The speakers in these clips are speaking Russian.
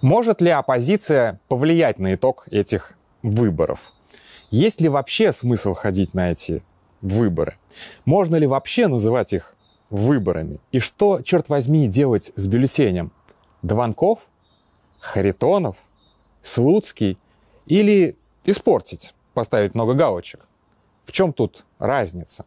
Может ли оппозиция повлиять на итог этих выборов? Есть ли вообще смысл ходить на эти выборы? Можно ли вообще называть их выборами? И что, черт возьми, делать с бюллетенем? Дованков? Харитонов? Слуцкий? Или испортить, поставить много галочек? В чем тут разница?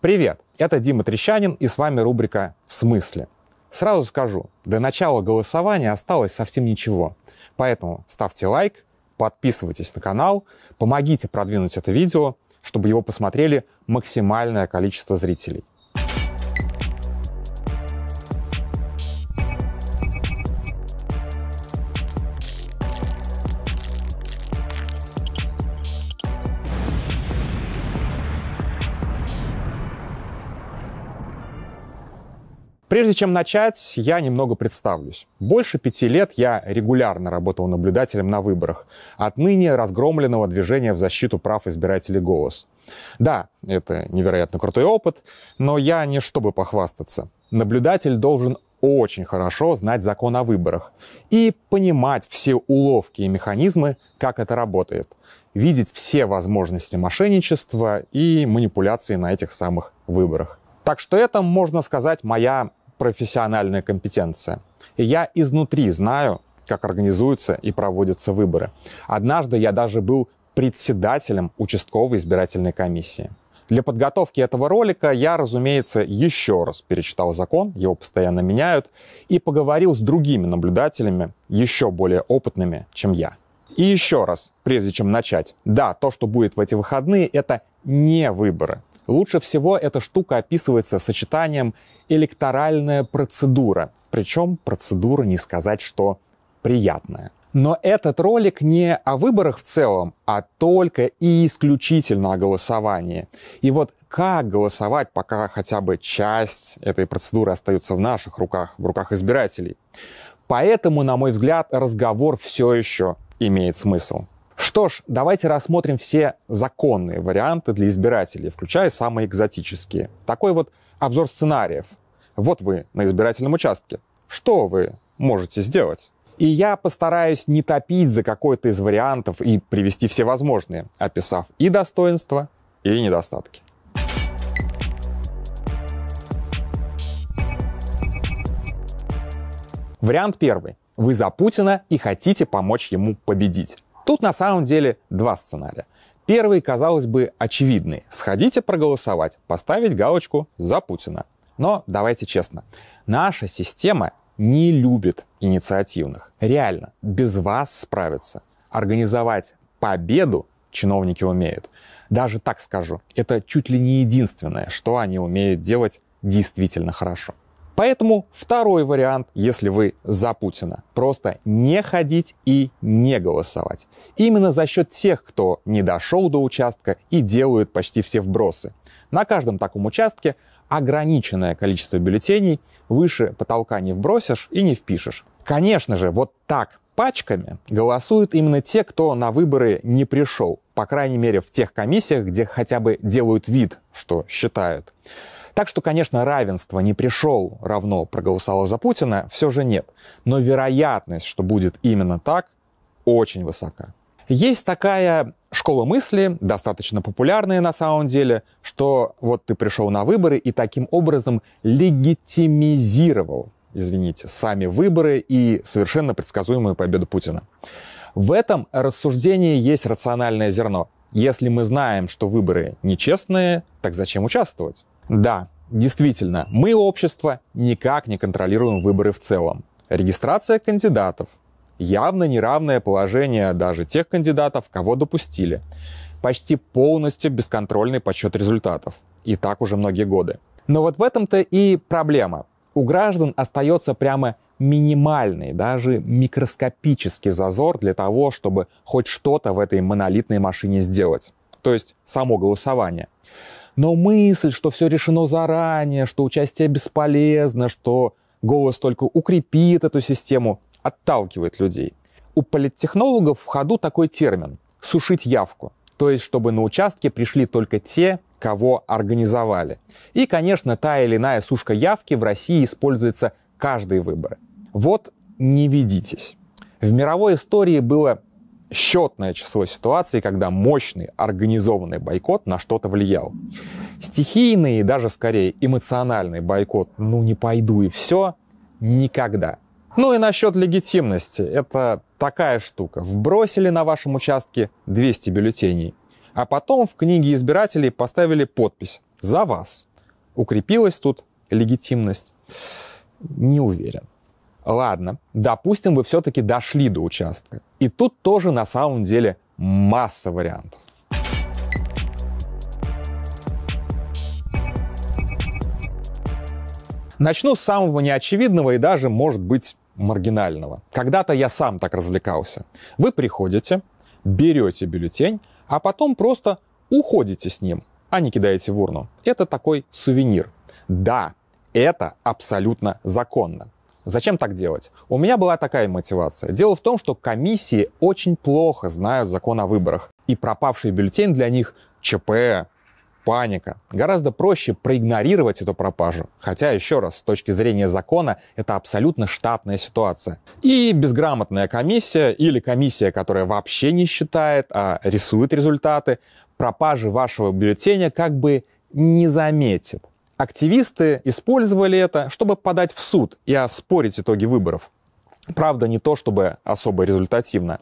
Привет, это Дима Трещанин и с вами рубрика «В смысле?». Сразу скажу, до начала голосования осталось совсем ничего. Поэтому ставьте лайк, подписывайтесь на канал, помогите продвинуть это видео, чтобы его посмотрели максимальное количество зрителей. Прежде чем начать, я немного представлюсь. Больше пяти лет я регулярно работал наблюдателем на выборах. Отныне разгромленного движения в защиту прав избирателей «Голос». Да, это невероятно крутой опыт, но я не чтобы похвастаться. Наблюдатель должен очень хорошо знать закон о выборах и понимать все уловки и механизмы, как это работает, видеть все возможности мошенничества и манипуляции на этих самых выборах. Так что это, можно сказать, моя профессиональная компетенция. И я изнутри знаю, как организуются и проводятся выборы. Однажды я даже был председателем участковой избирательной комиссии. Для подготовки этого ролика я, разумеется, еще раз перечитал закон, его постоянно меняют, и поговорил с другими наблюдателями, еще более опытными, чем я. И еще раз, прежде чем начать, да, то, что будет в эти выходные, это не выборы. Лучше всего эта штука описывается сочетанием электоральная процедура. Причем процедура не сказать, что приятная. Но этот ролик не о выборах в целом, а только и исключительно о голосовании. И вот как голосовать, пока хотя бы часть этой процедуры остается в наших руках, в руках избирателей. Поэтому, на мой взгляд, разговор все еще имеет смысл. Что ж, давайте рассмотрим все законные варианты для избирателей, включая самые экзотические. Такой вот Обзор сценариев. Вот вы на избирательном участке. Что вы можете сделать? И я постараюсь не топить за какой-то из вариантов и привести все возможные, описав и достоинства, и недостатки. Вариант первый. Вы за Путина и хотите помочь ему победить. Тут на самом деле два сценария. Первый, казалось бы, очевидный. Сходите проголосовать, поставить галочку за Путина. Но давайте честно, наша система не любит инициативных. Реально, без вас справиться. Организовать победу чиновники умеют. Даже так скажу, это чуть ли не единственное, что они умеют делать действительно хорошо. Поэтому второй вариант, если вы за Путина, просто не ходить и не голосовать. Именно за счет тех, кто не дошел до участка и делают почти все вбросы. На каждом таком участке ограниченное количество бюллетеней, выше потолка не вбросишь и не впишешь. Конечно же, вот так пачками голосуют именно те, кто на выборы не пришел, по крайней мере в тех комиссиях, где хотя бы делают вид, что считают. Так что, конечно, равенство не пришел равно проголосовал за Путина, все же нет. Но вероятность, что будет именно так, очень высока. Есть такая школа мысли, достаточно популярная на самом деле, что вот ты пришел на выборы и таким образом легитимизировал, извините, сами выборы и совершенно предсказуемую победу Путина. В этом рассуждении есть рациональное зерно. Если мы знаем, что выборы нечестные, так зачем участвовать? Да, действительно, мы, общество, никак не контролируем выборы в целом. Регистрация кандидатов. Явно неравное положение даже тех кандидатов, кого допустили. Почти полностью бесконтрольный подсчет результатов. И так уже многие годы. Но вот в этом-то и проблема. У граждан остается прямо минимальный, даже микроскопический зазор для того, чтобы хоть что-то в этой монолитной машине сделать. То есть само голосование. Но мысль, что все решено заранее, что участие бесполезно, что голос только укрепит эту систему, отталкивает людей. У политтехнологов в ходу такой термин – сушить явку. То есть, чтобы на участке пришли только те, кого организовали. И, конечно, та или иная сушка явки в России используется каждые выборы. Вот не ведитесь. В мировой истории было счетное число ситуаций, когда мощный организованный бойкот на что-то влиял. Стихийный и даже скорее эмоциональный бойкот «ну не пойду и все» никогда. Ну и насчет легитимности. Это такая штука. Вбросили на вашем участке 200 бюллетеней, а потом в книге избирателей поставили подпись «За вас». Укрепилась тут легитимность? Не уверен. Ладно, допустим, вы все-таки дошли до участка. И тут тоже на самом деле масса вариантов. Начну с самого неочевидного и даже, может быть, маргинального. Когда-то я сам так развлекался. Вы приходите, берете бюллетень, а потом просто уходите с ним, а не кидаете в урну. Это такой сувенир. Да, это абсолютно законно. Зачем так делать? У меня была такая мотивация. Дело в том, что комиссии очень плохо знают закон о выборах. И пропавший бюллетень для них — ЧП, паника. Гораздо проще проигнорировать эту пропажу. Хотя, еще раз, с точки зрения закона, это абсолютно штатная ситуация. И безграмотная комиссия или комиссия, которая вообще не считает, а рисует результаты, пропажи вашего бюллетеня как бы не заметит. Активисты использовали это, чтобы подать в суд и оспорить итоги выборов. Правда, не то чтобы особо результативно.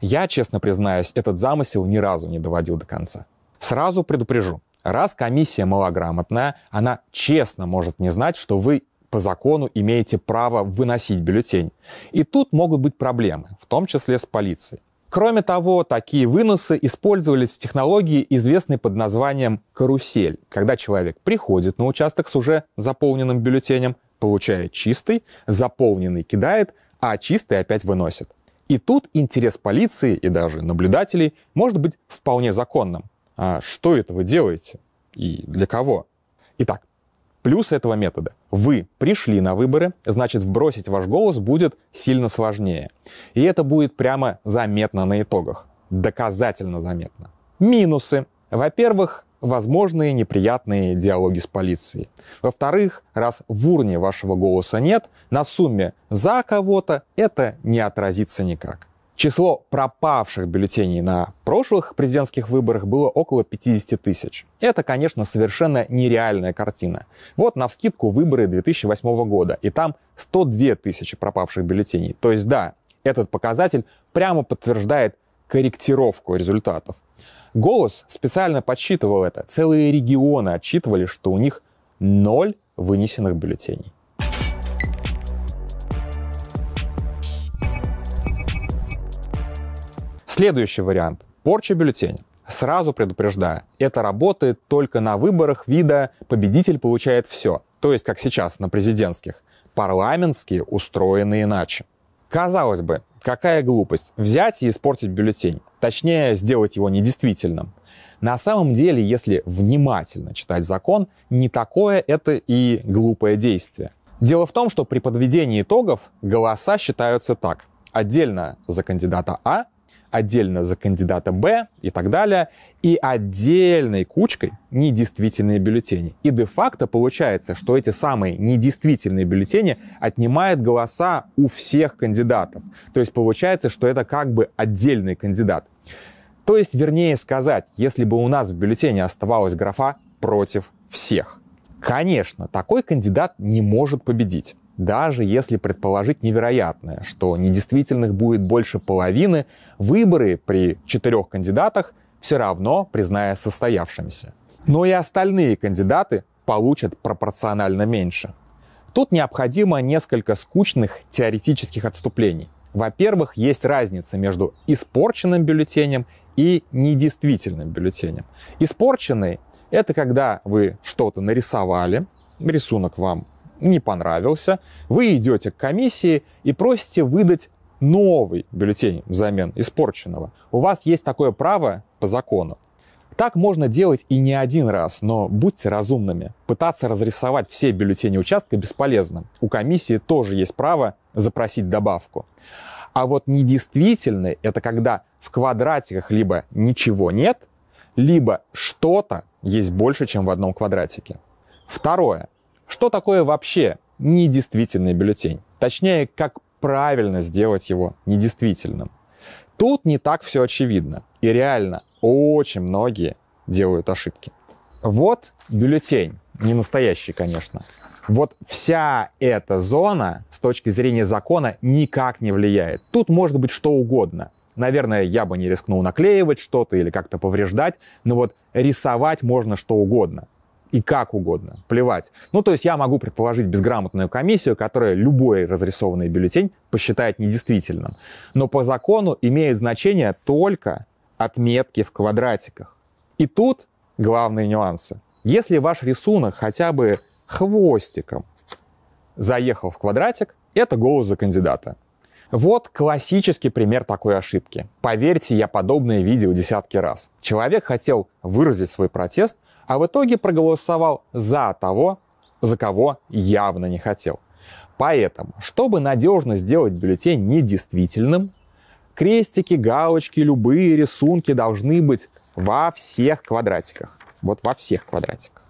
Я, честно признаюсь, этот замысел ни разу не доводил до конца. Сразу предупрежу, раз комиссия малограмотная, она честно может не знать, что вы по закону имеете право выносить бюллетень. И тут могут быть проблемы, в том числе с полицией. Кроме того, такие выносы использовались в технологии, известной под названием «карусель», когда человек приходит на участок с уже заполненным бюллетенем, получает чистый, заполненный кидает, а чистый опять выносит. И тут интерес полиции и даже наблюдателей может быть вполне законным. А что это вы делаете? И для кого? Итак, Плюс этого метода. Вы пришли на выборы, значит вбросить ваш голос будет сильно сложнее. И это будет прямо заметно на итогах. Доказательно заметно. Минусы. Во-первых, возможные неприятные диалоги с полицией. Во-вторых, раз в урне вашего голоса нет, на сумме за кого-то это не отразится никак. Число пропавших бюллетеней на прошлых президентских выборах было около 50 тысяч. Это, конечно, совершенно нереальная картина. Вот на вскидку выборы 2008 года, и там 102 тысячи пропавших бюллетеней. То есть да, этот показатель прямо подтверждает корректировку результатов. Голос специально подсчитывал это. Целые регионы отчитывали, что у них ноль вынесенных бюллетеней. Следующий вариант. Порча бюллетеня. Сразу предупреждаю, это работает только на выборах вида «победитель получает все», то есть как сейчас на президентских. Парламентские устроены иначе. Казалось бы, какая глупость взять и испортить бюллетень, точнее сделать его недействительным. На самом деле, если внимательно читать закон, не такое это и глупое действие. Дело в том, что при подведении итогов голоса считаются так. Отдельно за кандидата А отдельно за кандидата Б и так далее, и отдельной кучкой недействительные бюллетени. И де-факто получается, что эти самые недействительные бюллетени отнимают голоса у всех кандидатов. То есть получается, что это как бы отдельный кандидат. То есть, вернее сказать, если бы у нас в бюллетене оставалась графа «против всех». Конечно, такой кандидат не может победить. Даже если предположить невероятное, что недействительных будет больше половины, выборы при четырех кандидатах все равно призная состоявшимися. Но и остальные кандидаты получат пропорционально меньше. Тут необходимо несколько скучных теоретических отступлений. Во-первых, есть разница между испорченным бюллетенем и недействительным бюллетенем. Испорченный — это когда вы что-то нарисовали, рисунок вам не понравился, вы идете к комиссии и просите выдать новый бюллетень взамен испорченного. У вас есть такое право по закону. Так можно делать и не один раз, но будьте разумными. Пытаться разрисовать все бюллетени участка бесполезно. У комиссии тоже есть право запросить добавку. А вот недействительный – это когда в квадратиках либо ничего нет, либо что-то есть больше, чем в одном квадратике. Второе. Что такое вообще недействительный бюллетень? Точнее, как правильно сделать его недействительным. Тут не так все очевидно. И реально очень многие делают ошибки. Вот бюллетень, не настоящий, конечно. Вот вся эта зона с точки зрения закона никак не влияет. Тут может быть что угодно. Наверное, я бы не рискнул наклеивать что-то или как-то повреждать, но вот рисовать можно что угодно и как угодно, плевать. Ну, то есть я могу предположить безграмотную комиссию, которая любой разрисованный бюллетень посчитает недействительным. Но по закону имеет значение только отметки в квадратиках. И тут главные нюансы. Если ваш рисунок хотя бы хвостиком заехал в квадратик, это голос за кандидата. Вот классический пример такой ошибки. Поверьте, я подобное видел десятки раз. Человек хотел выразить свой протест, а в итоге проголосовал за того, за кого явно не хотел. Поэтому, чтобы надежно сделать бюллетень недействительным, крестики, галочки, любые рисунки должны быть во всех квадратиках. Вот во всех квадратиках.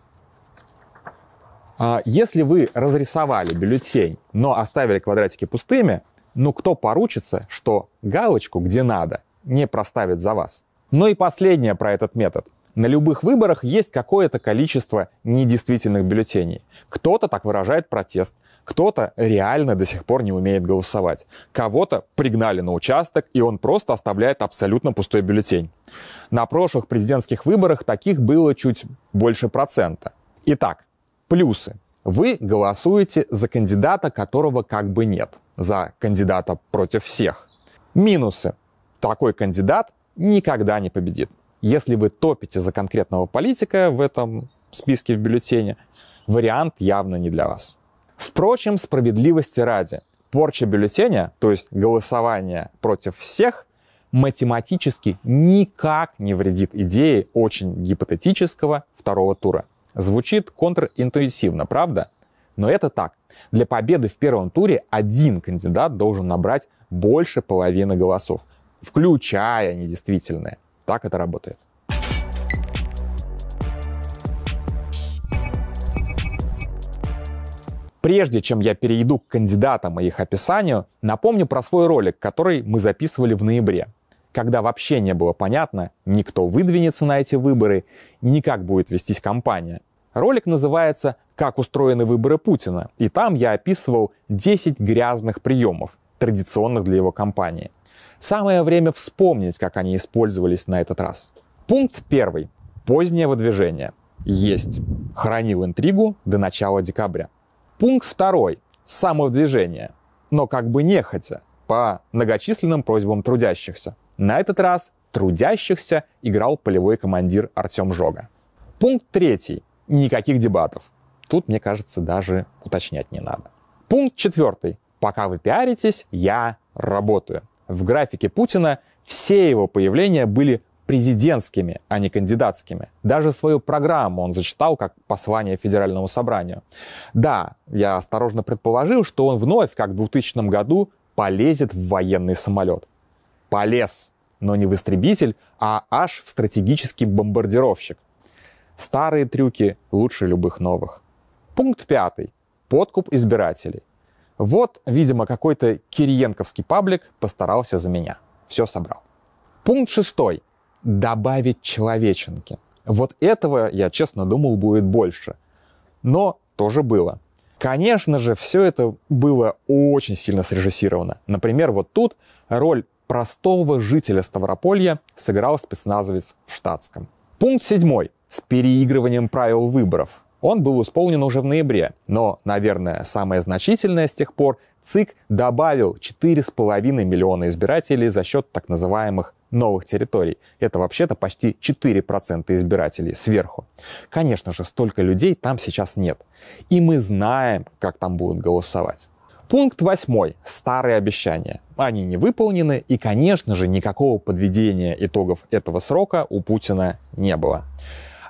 А если вы разрисовали бюллетень, но оставили квадратики пустыми, ну кто поручится, что галочку, где надо, не проставит за вас? Ну и последнее про этот метод. На любых выборах есть какое-то количество недействительных бюллетеней. Кто-то так выражает протест, кто-то реально до сих пор не умеет голосовать. Кого-то пригнали на участок, и он просто оставляет абсолютно пустой бюллетень. На прошлых президентских выборах таких было чуть больше процента. Итак, плюсы. Вы голосуете за кандидата, которого как бы нет. За кандидата против всех. Минусы. Такой кандидат никогда не победит. Если вы топите за конкретного политика в этом списке в бюллетене, вариант явно не для вас. Впрочем, справедливости ради, порча бюллетеня, то есть голосование против всех, математически никак не вредит идее очень гипотетического второго тура. Звучит контринтуитивно, правда? Но это так. Для победы в первом туре один кандидат должен набрать больше половины голосов, включая недействительные. Так это работает. Прежде чем я перейду к кандидатам и их описанию, напомню про свой ролик, который мы записывали в ноябре. Когда вообще не было понятно, никто выдвинется на эти выборы, ни как будет вестись кампания. Ролик называется «Как устроены выборы Путина», и там я описывал 10 грязных приемов, традиционных для его кампании – Самое время вспомнить, как они использовались на этот раз. Пункт первый. Позднее выдвижение. Есть. Хранил интригу до начала декабря. Пункт второй. Самовдвижение. Но как бы нехотя, по многочисленным просьбам трудящихся. На этот раз трудящихся играл полевой командир Артем Жога. Пункт третий. Никаких дебатов. Тут, мне кажется, даже уточнять не надо. Пункт четвертый. Пока вы пиаритесь, я работаю. В графике Путина все его появления были президентскими, а не кандидатскими. Даже свою программу он зачитал как послание Федеральному собранию. Да, я осторожно предположил, что он вновь, как в 2000 году, полезет в военный самолет. Полез, но не в истребитель, а аж в стратегический бомбардировщик. Старые трюки лучше любых новых. Пункт пятый. Подкуп избирателей. Вот, видимо, какой-то кириенковский паблик постарался за меня. Все собрал. Пункт шестой. Добавить человеченки. Вот этого, я честно думал, будет больше. Но тоже было. Конечно же, все это было очень сильно срежиссировано. Например, вот тут роль простого жителя Ставрополья сыграл спецназовец в штатском. Пункт седьмой. С переигрыванием правил выборов. Он был исполнен уже в ноябре, но, наверное, самое значительное с тех пор – ЦИК добавил 4,5 миллиона избирателей за счет так называемых новых территорий. Это вообще-то почти 4% избирателей сверху. Конечно же, столько людей там сейчас нет. И мы знаем, как там будут голосовать. Пункт восьмой. Старые обещания. Они не выполнены, и, конечно же, никакого подведения итогов этого срока у Путина не было.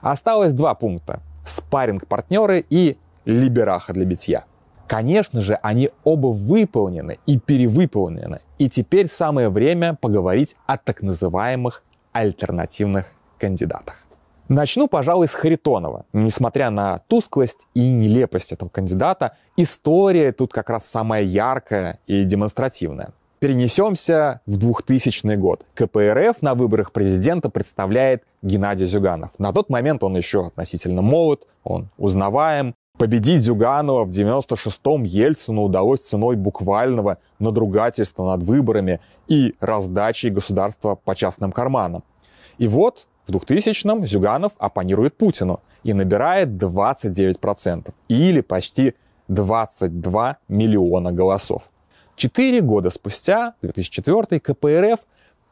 Осталось два пункта спарринг-партнеры и либераха для битья. Конечно же, они оба выполнены и перевыполнены. И теперь самое время поговорить о так называемых альтернативных кандидатах. Начну, пожалуй, с Харитонова. Несмотря на тусклость и нелепость этого кандидата, история тут как раз самая яркая и демонстративная. Перенесемся в 2000 год. КПРФ на выборах президента представляет Геннадий Зюганов. На тот момент он еще относительно молод, он узнаваем. Победить Зюганова в 96-м Ельцину удалось ценой буквального надругательства над выборами и раздачей государства по частным карманам. И вот в 2000-м Зюганов оппонирует Путину и набирает 29% или почти 22 миллиона голосов. Четыре года спустя, 2004, КПРФ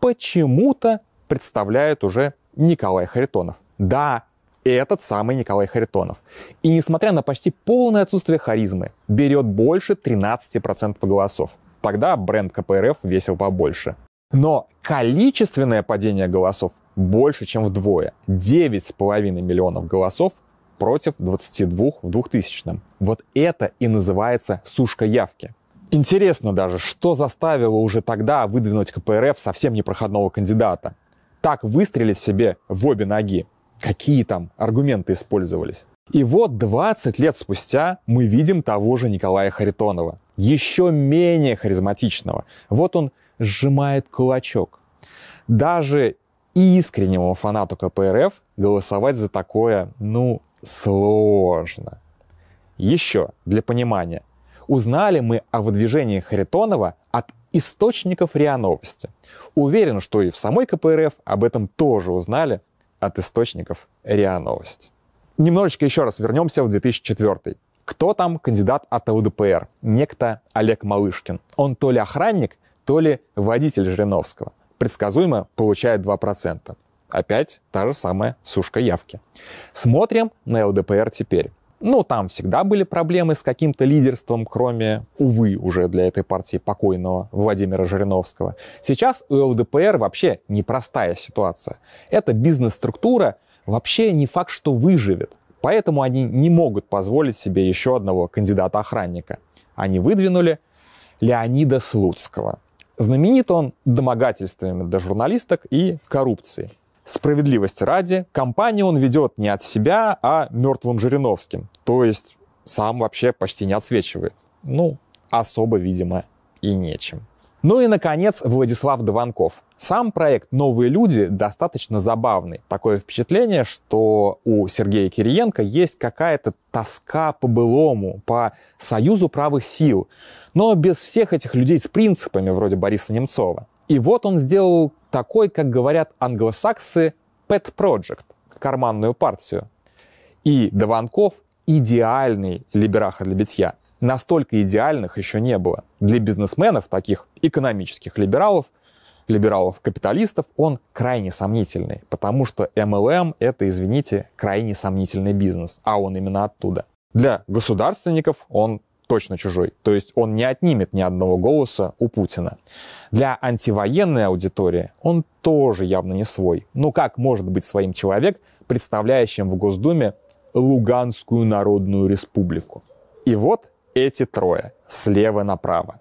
почему-то представляет уже Николай Харитонов. Да, этот самый Николай Харитонов. И несмотря на почти полное отсутствие харизмы, берет больше 13% голосов. Тогда бренд КПРФ весил побольше. Но количественное падение голосов больше, чем вдвое. 9,5 миллионов голосов против 22 в 2000-м. Вот это и называется сушка явки. Интересно даже, что заставило уже тогда выдвинуть КПРФ совсем непроходного кандидата. Так выстрелить себе в обе ноги. Какие там аргументы использовались? И вот 20 лет спустя мы видим того же Николая Харитонова. Еще менее харизматичного. Вот он сжимает кулачок. Даже искреннему фанату КПРФ голосовать за такое, ну, сложно. Еще для понимания, Узнали мы о выдвижении Харитонова от источников РИА Новости. Уверен, что и в самой КПРФ об этом тоже узнали от источников РИА Новости. Немножечко еще раз вернемся в 2004 кто там кандидат от ЛДПР? Некто Олег Малышкин. Он то ли охранник, то ли водитель Жириновского. Предсказуемо получает 2%. Опять та же самая сушка явки. Смотрим на ЛДПР теперь. Ну, там всегда были проблемы с каким-то лидерством, кроме, увы, уже для этой партии покойного Владимира Жириновского. Сейчас у ЛДПР вообще непростая ситуация. Эта бизнес-структура вообще не факт, что выживет. Поэтому они не могут позволить себе еще одного кандидата-охранника. Они выдвинули Леонида Слуцкого. Знаменит он домогательствами до журналисток и коррупцией. Справедливости ради, компанию он ведет не от себя, а мертвым Жириновским. То есть сам вообще почти не отсвечивает. Ну, особо, видимо, и нечем. Ну и, наконец, Владислав Дованков. Сам проект «Новые люди» достаточно забавный. Такое впечатление, что у Сергея Кириенко есть какая-то тоска по былому, по союзу правых сил. Но без всех этих людей с принципами, вроде Бориса Немцова. И вот он сделал такой, как говорят англосаксы, pet project, карманную партию. И Дованков идеальный либераха для битья. Настолько идеальных еще не было. Для бизнесменов, таких экономических либералов, либералов-капиталистов, он крайне сомнительный, потому что MLM — это, извините, крайне сомнительный бизнес, а он именно оттуда. Для государственников он точно чужой. То есть он не отнимет ни одного голоса у Путина. Для антивоенной аудитории он тоже явно не свой. Ну как может быть своим человек, представляющим в Госдуме Луганскую Народную Республику? И вот эти трое, слева направо.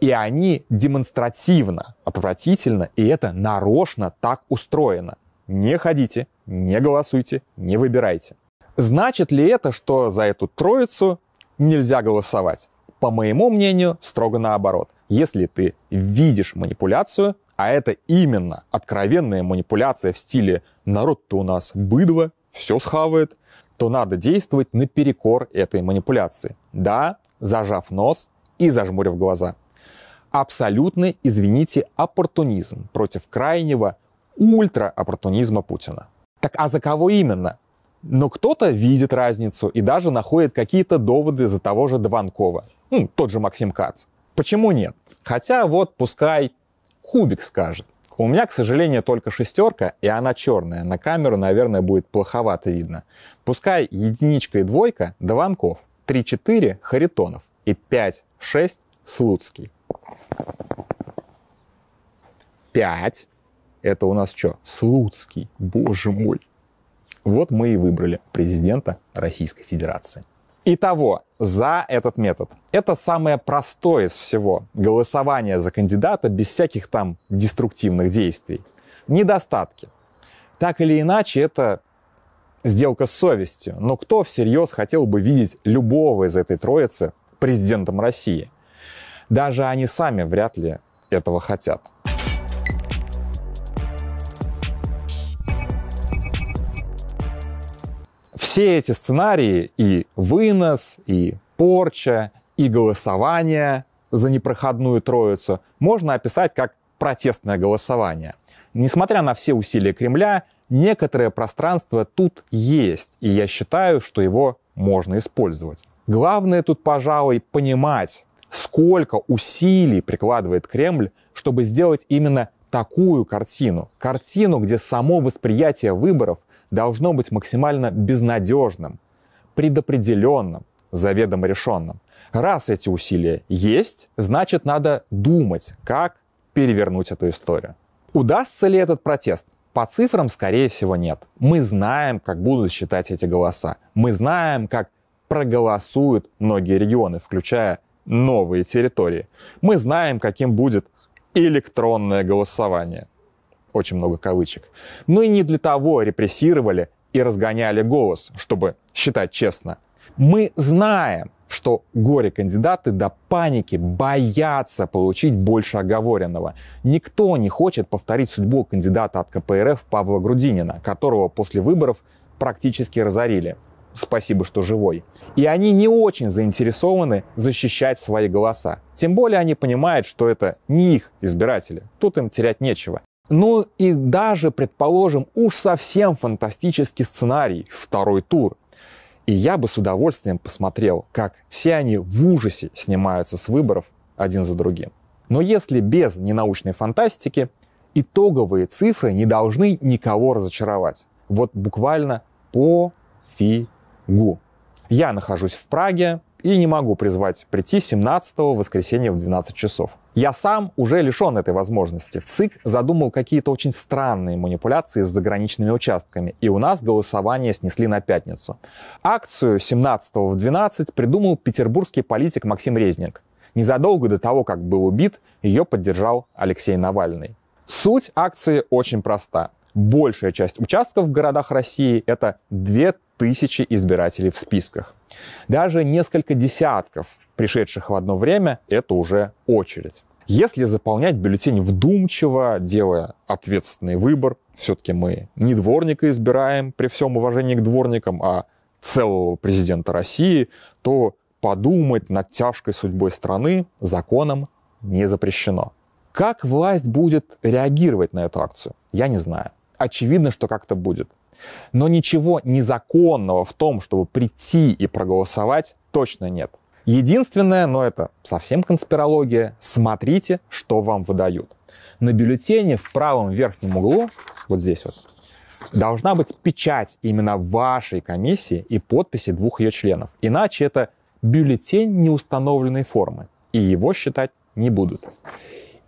И они демонстративно отвратительно, и это нарочно так устроено. Не ходите, не голосуйте, не выбирайте. Значит ли это, что за эту троицу нельзя голосовать. По моему мнению, строго наоборот. Если ты видишь манипуляцию, а это именно откровенная манипуляция в стиле «народ-то у нас быдло, все схавает», то надо действовать наперекор этой манипуляции. Да, зажав нос и зажмурив глаза. Абсолютный, извините, оппортунизм против крайнего ультра-оппортунизма Путина. Так а за кого именно? Но кто-то видит разницу и даже находит какие-то доводы за того же Дованкова. Ну, тот же Максим Кац. Почему нет? Хотя вот пускай Кубик скажет. У меня, к сожалению, только шестерка, и она черная. На камеру, наверное, будет плоховато видно. Пускай единичка и двойка – Дованков, 3-4 – Харитонов и 5-6 – Слуцкий. 5 – это у нас что? Слуцкий, боже мой. Вот мы и выбрали президента Российской Федерации. Итого, за этот метод. Это самое простое из всего. Голосование за кандидата без всяких там деструктивных действий. Недостатки. Так или иначе, это сделка с совестью. Но кто всерьез хотел бы видеть любого из этой троицы президентом России? Даже они сами вряд ли этого хотят. все эти сценарии, и вынос, и порча, и голосование за непроходную троицу, можно описать как протестное голосование. Несмотря на все усилия Кремля, некоторое пространство тут есть, и я считаю, что его можно использовать. Главное тут, пожалуй, понимать, сколько усилий прикладывает Кремль, чтобы сделать именно такую картину. Картину, где само восприятие выборов должно быть максимально безнадежным, предопределенным, заведомо решенным. Раз эти усилия есть, значит надо думать, как перевернуть эту историю. Удастся ли этот протест? По цифрам, скорее всего, нет. Мы знаем, как будут считать эти голоса. Мы знаем, как проголосуют многие регионы, включая новые территории. Мы знаем, каким будет электронное голосование очень много кавычек. Но ну и не для того репрессировали и разгоняли голос, чтобы считать честно. Мы знаем, что горе-кандидаты до паники боятся получить больше оговоренного. Никто не хочет повторить судьбу кандидата от КПРФ Павла Грудинина, которого после выборов практически разорили. Спасибо, что живой. И они не очень заинтересованы защищать свои голоса. Тем более они понимают, что это не их избиратели. Тут им терять нечего. Ну и даже, предположим, уж совсем фантастический сценарий, второй тур. И я бы с удовольствием посмотрел, как все они в ужасе снимаются с выборов один за другим. Но если без ненаучной фантастики, итоговые цифры не должны никого разочаровать. Вот буквально по фигу. Я нахожусь в Праге и не могу призвать прийти 17 воскресенья в 12 часов. Я сам уже лишен этой возможности. ЦИК задумал какие-то очень странные манипуляции с заграничными участками, и у нас голосование снесли на пятницу. Акцию 17 в 12 придумал петербургский политик Максим Резник. Незадолго до того, как был убит, ее поддержал Алексей Навальный. Суть акции очень проста. Большая часть участков в городах России — это 2000 избирателей в списках. Даже несколько десятков пришедших в одно время, это уже очередь. Если заполнять бюллетень вдумчиво, делая ответственный выбор, все-таки мы не дворника избираем при всем уважении к дворникам, а целого президента России, то подумать над тяжкой судьбой страны законом не запрещено. Как власть будет реагировать на эту акцию, я не знаю. Очевидно, что как-то будет. Но ничего незаконного в том, чтобы прийти и проголосовать, точно нет. Единственное, но это совсем конспирология, смотрите, что вам выдают. На бюллетене в правом верхнем углу, вот здесь вот, должна быть печать именно вашей комиссии и подписи двух ее членов. Иначе это бюллетень неустановленной формы, и его считать не будут.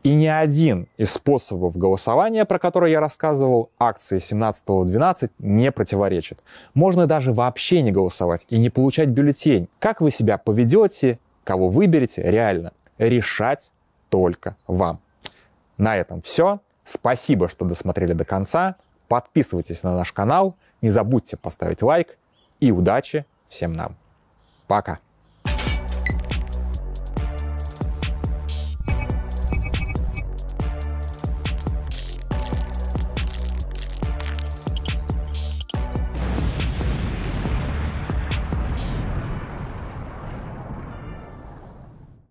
И ни один из способов голосования, про который я рассказывал, акции 17.12 не противоречит. Можно даже вообще не голосовать и не получать бюллетень. Как вы себя поведете, кого выберете, реально решать только вам. На этом все. Спасибо, что досмотрели до конца. Подписывайтесь на наш канал, не забудьте поставить лайк и удачи всем нам. Пока.